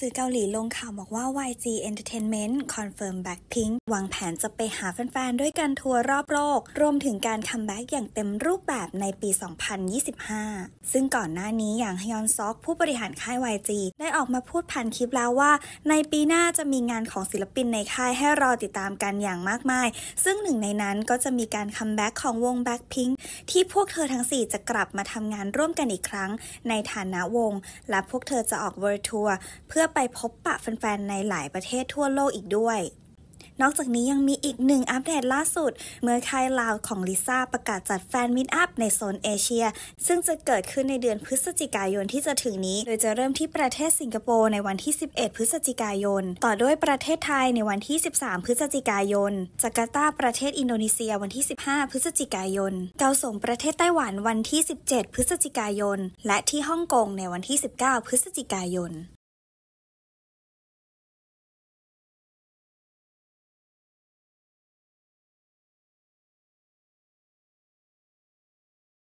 สื่อเกาหลีลงข่าวบอกว่า YG Entertainment confirm Blackpink วางแผนจะไปหาแฟนๆ ด้วยกันทัวร์รอบโลก รวมถึงการคัมแบ็กอย่างเต็มรูปแบบในปี 2025 ซึ่งก่อนหน้านี้อย่างฮยอนซอก ผู้บริหารค่าย YG ได้ออกมาพูดผ่านคลิปแล้วว่า ในปีหน้าจะมีงานของศิลปินในค่ายให้รอติดตามกันอย่างมากมาย ซึ่งหนึ่งในนั้นก็จะมีการคัมแบ็กของวง Blackpink ที่พวกเธอทั้ง 4 จะกลับมาทำงานร่วมกันอีกครั้ง ในฐานะวง และพวกเธอจะออกเวิร์ทัวร์เพื่อไปพบปะแฟนๆในหลายประเทศทั่วโลกอีกด้วย นอกจากนี้ยังมีอีกหนึ่งอัปเดตล่าสุด เมื่อค่ายลาวของลิซ่าประกาศจัดแฟนมิตอัพในโซนเอเชีย ซึ่งจะเกิดขึ้นในเดือนพฤศจิกายนที่จะถึงนี้ โดยจะเริ่มที่ประเทศสิงคโปร์ในวันที่ 11 พฤศจิกายน ต่อด้วยประเทศไทยในวันที่ 13 พฤศจิกายน จาการ์ตาประเทศอินโดนีเซียวันที่ 15 พฤศจิกายน เกาสงประเทศไต้หวันวันที่ 17 พฤศจิกายน และที่ฮ่องกงในวันที่ 19 พฤศจิกายน